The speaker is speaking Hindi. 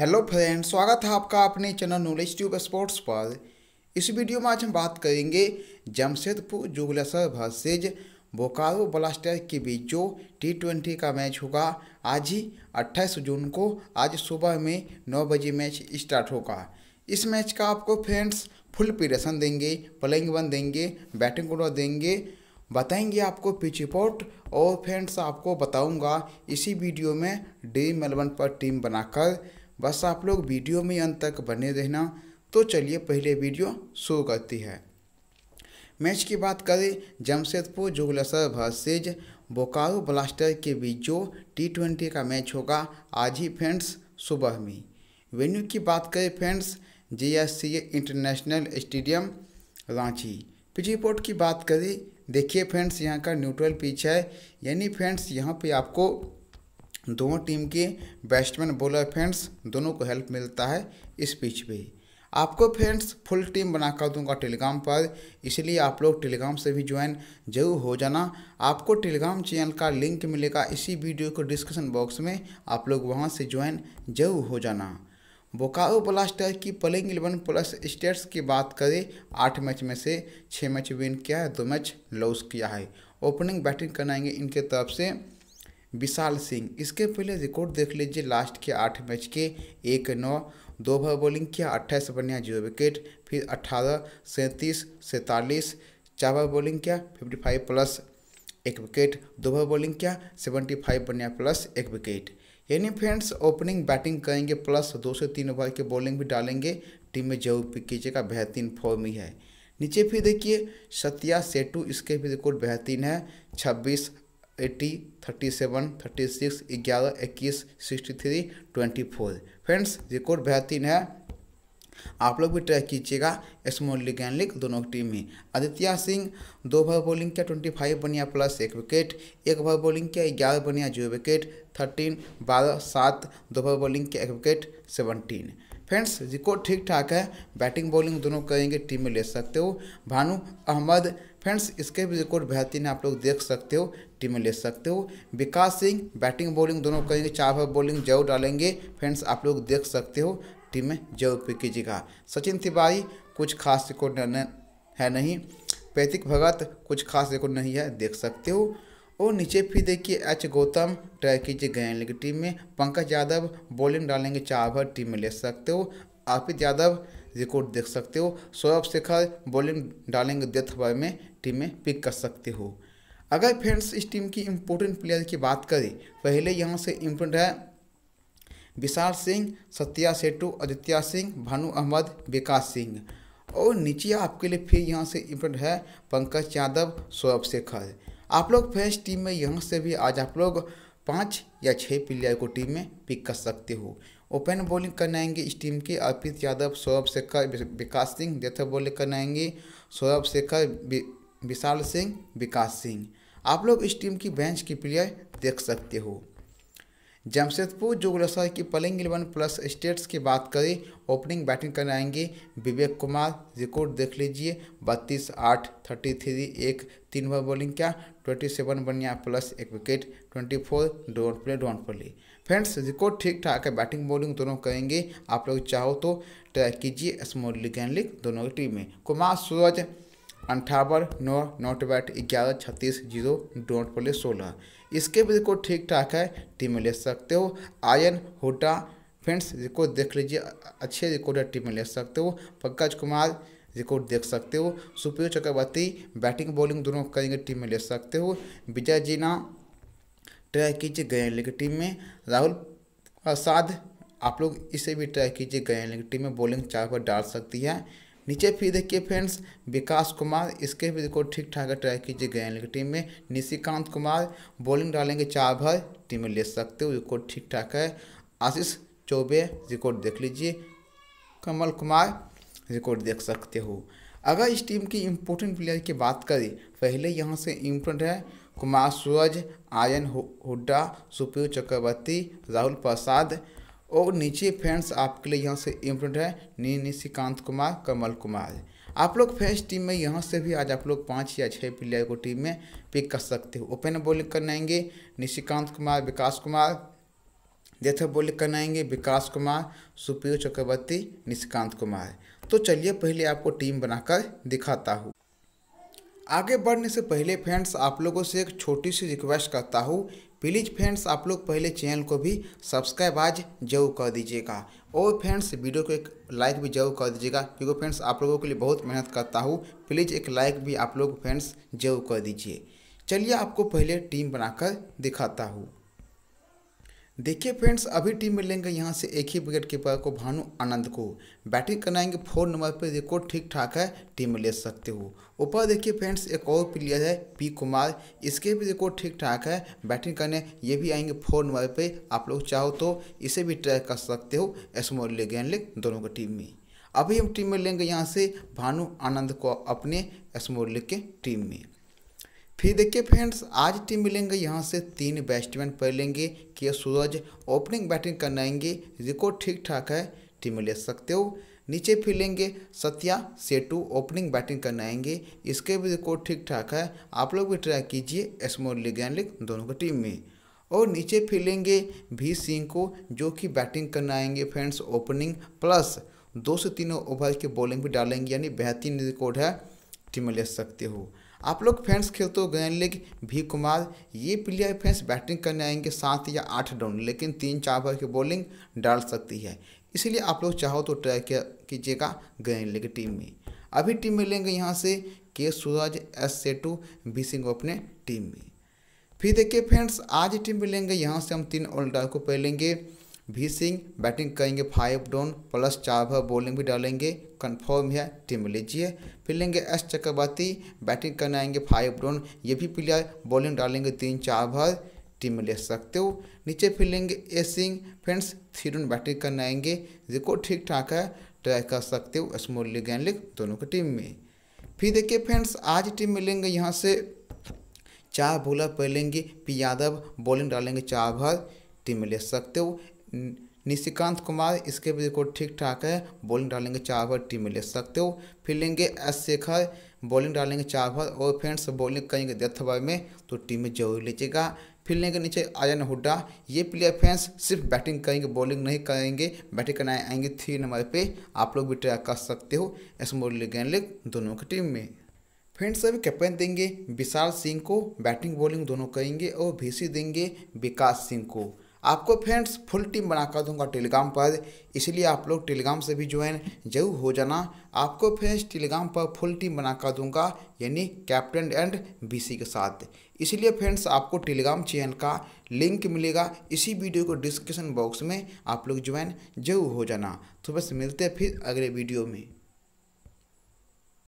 हेलो फ्रेंड स्वागत है आपका अपने चैनल नॉलेज ट्यूब स्पोर्ट्स पर इस वीडियो में आज हम बात करेंगे Jamshedpur Jugglers versus Bokaro Blaster के बीच जो टी ट्वेंटी का मैच होगा आज ही 28 जून को आज सुबह में 9 बजे मैच स्टार्ट होगा इस मैच का आपको फ्रेंड्स फुल प्रिपरेशन देंगे प्लेइंग वन देंगे बैटिंग ऑर्डर देंगे बताएंगे आपको पिच रिपोर्ट और फ्रेंड्स आपको बताऊंगा इसी वीडियो में डी मेलबर्न पर टीम बनाकर बस आप लोग वीडियो में अंत तक बने रहना तो चलिए पहले वीडियो शुरू करती है मैच की बात करें Jamshedpur Jugglers versus Bokaro Blaster के बीच जो टी ट्वेंटी का मैच होगा आज ही फ्रेंड्स सुबह में वेन्यू की बात करें friends J international stadium Ranchi pitch report की बात करें देखिए फ्रेंड्स यहाँ का न्यूट्रल पिच है यानी फ्रेंड्स यहाँ पे आपको दोनों टीम के बैट्समैन बॉलर फ्रेंड्स दोनों को हेल्प मिलता है इस पिच पे आपको फ्रेंड्स फुल टीम बनाकर दूंगा टेलीग्राम पर इसलिए आप लोग टेलीग्राम से भी ज्वाइन जरूर हो जाना आपको टेलीग्राम चैनल का लिंक मिलेगा इसी वीडियो को डिस्क्रिप्शन बॉक्स में आप लोग वहाँ से ज्वाइन जरूर हो जाना बोकारो ब्लास्टर की प्लेइंग इलेवन प्लस स्टेट्स की बात करें आठ मैच में से छः मैच विन किया है दो मैच लॉस किया है ओपनिंग बैटिंग करनाएंगे इनके तरफ से विशाल सिंह इसके पहले रिकॉर्ड देख लीजिए लास्ट के आठ मैच के एक नौ दो भर बॉलिंग किया अट्ठाईस बनिया जीरो विकेट फिर अट्ठारह सैंतीस सैंतालीस चार भर बॉलिंग किया फिफ्टी फाइव प्लस एक विकेट दो भर बॉलिंग किया सेवेंटी फाइव बनिया प्लस एक विकेट यानी फ्रेंड्स ओपनिंग बैटिंग करेंगे प्लस दो से तीन ओवर की बॉलिंग भी डालेंगे टीम में जरूर पिक कीजिएगा बेहतरीन फॉर्म ही है नीचे फिर देखिए सत्या सेटू इसके भी रिकॉर्ड बेहतरीन है छब्बीस eighty thirty seven thirty six ग्यारह इक्कीस sixty three twenty four friends record बेहतरीन है आप लोग भी ट्रैक कीजिएगा स्मॉल लीग एंड लीग दोनों टीम में आदित्य सिंह दो ओवर बॉलिंग किया ट्वेंटी फाइव बनिया प्लस एक विकेट एक ओवर बॉलिंग किया ग्यारह बनिया जीरो विकेट थर्टीन बारह सात दो ओवर बॉलिंग किया एक विकेट सेवनटीन फ्रेंड्स रिकॉर्ड ठीक ठाक है बैटिंग बॉलिंग दोनों करेंगे टीम में ले सकते हो भानु अहमद फ्रेंड्स इसके भी रिकॉर्ड बेहतरीन आप लोग देख सकते हो टीम में ले सकते हो विकास सिंह बैटिंग बॉलिंग दोनों करेंगे चार ओवर बॉलिंग जरूर डालेंगे फ्रेंड्स आप लोग देख सकते हो टीम में जरूर पिक कीजिएगा सचिन तिवारी कुछ खास रिकॉर्ड है नहीं पैतिक भगत कुछ खास रिकॉर्ड नहीं है देख सकते हो और नीचे फिर देखिए एच गौतम ट्राई कीजिए गए टीम में पंकज यादव बॉलिंग डालेंगे चार ओवर टीम में ले सकते हो अर्पित यादव रिकॉर्ड देख सकते हो सौरभ शेखर बॉलिंग डालेंगे डेथ बॉय में टीम में पिक कर सकते हो अगर फ्रेंड्स इस टीम की इम्पोर्टेंट प्लेयर की बात करें पहले यहाँ से इम्पोर्टेंट है विशाल सिंह सत्या सेटू आदित्य सिंह भानु अहमद विकास सिंह और नीचे आपके लिए फिर यहाँ से इम्पोर्टेंट है पंकज यादव सौरभ शेखर आप लोग फ्रेंड्स टीम में यहाँ से भी आज आप लोग पाँच या छः प्लेयर को टीम में पिक कर सकते हो ओपन बॉलिंग करने आएंगे इस टीम के अर्पित यादव सौरभ शेखर विकास सिंह डेथ बॉलिंग करने आएंगे सौरभ शेखर विशाल सिंह विकास सिंह आप लोग इस टीम की बेंच की प्लेयर देख सकते हो जमशेदपुर जोगलसर की पलिंग इलेवन प्लस स्टेट्स की बात करें ओपनिंग बैटिंग करने आएंगे विवेक कुमार रिकॉर्ड देख लीजिए बत्तीस आठ थर्टी थ्री एक तीन ओवर बॉलिंग क्या ट्वेंटी सेवन बनिया प्लस एक wicket twenty four don't play don't play friends record ठीक ठाक है बैटिंग बॉलिंग दोनों करेंगे आप लोग चाहो तो ट्राई कीजिए स्मॉल लीग एंड लीग दोनों की टीम में कुमार सूरज अंठावन नौ नॉट बैट ग्यारह छत्तीस जीरो डॉट प्ले सोलह इसके भी रिकॉर्ड ठीक ठाक है टीम में ले सकते हो आयन हुडा फ्रेंड्स रिकॉर्ड देख लीजिए अच्छे रिकॉर्ड टीम में ले सकते हो पंकज कुमार रिकॉर्ड देख सकते हो सुप्रियो चक्रवर्ती बैटिंग बॉलिंग दोनों करेंगे टीम में ले सकते हो विजय जीना ट्राई कीजिए गए टीम में राहुल प्रसाद आप लोग इसे भी ट्राई कीजिए गए टीम में बॉलिंग चार पर डाल सकती है नीचे फिर देखिए फ्रेंड्स विकास कुमार इसके भी देखो ठीक ठाक ट्राई कीजिए गए लेकिन टीम में निशिकांत कुमार बॉलिंग डालेंगे चार भर टीम में ले सकते हो रिकॉर्ड ठीक ठाक है आशीष चौबे रिकॉर्ड देख लीजिए कमल कुमार रिकॉर्ड देख सकते हो अगर इस टीम की इम्पोर्टेंट प्लेयर की बात करें पहले यहाँ से इम्पोर्टेंट है कुमार सूरज आयन हुड्डा सुप्रियो चक्रवर्ती राहुल प्रसाद और नीचे फ्रेंड्स आपके लिए यहाँ से इम्पोर्टेंट है नी निशिकांत कुमार कमल कुमार आप लोग फ्रेंड्स टीम में यहाँ से भी आज आप लोग पाँच या छः प्लेयर को टीम में पिक कर सकते हो ओपन बॉलिंग करने आएंगे निशिकांत कुमार विकास कुमार डेथ बॉलिंग आएंगे विकास कुमार सुप्रियो चक्रवर्ती निशिकांत कुमार तो चलिए पहले आपको टीम बनाकर दिखाता हूँ आगे बढ़ने से पहले फ्रेंड्स आप लोगों से एक छोटी सी रिक्वेस्ट करता हूँ प्लीज़ फ्रेंड्स आप लोग पहले चैनल को भी सब्सक्राइब आज जरूर कर दीजिएगा और फ्रेंड्स वीडियो को एक लाइक भी जरूर कर दीजिएगा क्योंकि फ्रेंड्स आप लोगों के लिए बहुत मेहनत करता हूँ प्लीज़ एक लाइक भी आप लोग फ्रेंड्स जरूर कर दीजिए चलिए आपको पहले टीम बनाकर दिखाता हूँ देखिए फ्रेंड्स अभी टीम मिलेंगे यहाँ से एक ही विकेट कीपर को भानु आनंद को बैटिंग कराएंगे फोर नंबर पर देखो ठीक ठाक है टीम ले सकते हो ऊपर देखिए फ्रेंड्स एक और प्लेयर है पी कुमार इसके भी देखो ठीक ठाक है बैटिंग करने ये भी आएंगे फोर नंबर पे आप लोग चाहो तो इसे भी ट्राई कर सकते हो स्मॉल लेग एंड लेग दोनों की टीम में अभी हम टीम में लेंगे यहाँ से भानु आनंद को अपने स्मॉल लेग के टीम में फिर देखिए फ्रेंड्स आज टीम मिलेंगे यहाँ से तीन बैट्समैन लेंगे के सूरज ओपनिंग बैटिंग करने आएंगे रिकॉर्ड ठीक ठाक है टीम ले सकते हो नीचे फिर लेंगे सत्या सेटू ओपनिंग बैटिंग करने आएंगे इसके भी रिकॉर्ड ठीक ठाक है आप लोग भी ट्राई कीजिए स्मॉल लीग एंड लीग दोनों की टीम में और नीचे फिर लेंगे भी सिंह को जो कि बैटिंग करने आएंगे फ्रेंड्स ओपनिंग प्लस दो से तीनों ओवर की बॉलिंग भी डालेंगे यानी बेहतरीन रिकॉर्ड है टीम ले सकते हो आप लोग फैंस खेलते हो गए लेग भी कुमार ये प्लेयर फैंस बैटिंग करने आएंगे सात या आठ डाउन लेकिन तीन चार ओवर की बॉलिंग डाल सकती है इसलिए आप लोग चाहो तो ट्राई कीजिएगा गए लेग टीम में अभी टीम में लेंगे यहाँ से के सूरज एस सेटू भी सिंह अपने टीम में फिर देखिए फ्रेंड्स आज टीम में लेंगे यहाँ से हम तीन ऑलराउंडर को पहलेंगे भी सिंह बैटिंग करेंगे फाइव डाउन प्लस चार भर बॉलिंग भी डालेंगे कंफर्म है टीम में लीजिए फिर लेंगे एस चक्रवर्ती बैटिंग करने आएंगे फाइव डाउन ये भी प्लेयर बॉलिंग डालेंगे तीन चार भर टीम में ले सकते हो नीचे फिर लेंगे A Singh friends three down batting करने आएंगे रिकॉर्ड ठीक ठाक है ट्राई कर सकते हो स्मॉल लीग एंड लीग दोनों की टीम में फिर देखिए फ्रेंड्स आज टीम मिलेंगे यहाँ से चार बॉलर पहलेंगे पी यादव बॉलिंग डालेंगे चार भर टीम में ले सकते हो निशिकांत कुमार इसके भी रिकॉर्ड ठीक ठाक है बॉलिंग डालेंगे चार ओवर टीम में ले सकते हो फिर लेंगे एस शेखर बॉलिंग डालेंगे चार ओवर और फ्रेंड्स बॉलिंग करेंगे डेथ ओवर में तो टीम में जरूर लीजिएगा फिर लेंगे नीचे आर्यन हुड्डा ये प्लेयर फैंस सिर्फ बैटिंग करेंगे बॉलिंग नहीं करेंगे बैटिंग करना आएंगे थ्री नंबर पे आप लोग भी ट्रैक कर सकते हो स्मॉल लीग दोनों की टीम में फ्रेंड्स अभी कैप्टन देंगे विशाल सिंह को बैटिंग बॉलिंग दोनों करेंगे और भीसी देंगे विकास सिंह को आपको फ्रेंड्स फुल टीम बनाकर दूंगा टेलीग्राम पर इसलिए आप लोग टेलीग्राम से भी ज्वाइन जरूर हो जाना आपको फ्रेंड्स टेलीग्राम पर फुल टीम बनाकर दूंगा यानी कैप्टन एंड बीसी के साथ इसलिए फ्रेंड्स आपको टेलीग्राम चैनल का लिंक मिलेगा इसी वीडियो को डिस्क्रिप्शन बॉक्स में आप लोग ज्वाइन जरूर हो जाना तो बस मिलते हैं फिर अगले वीडियो में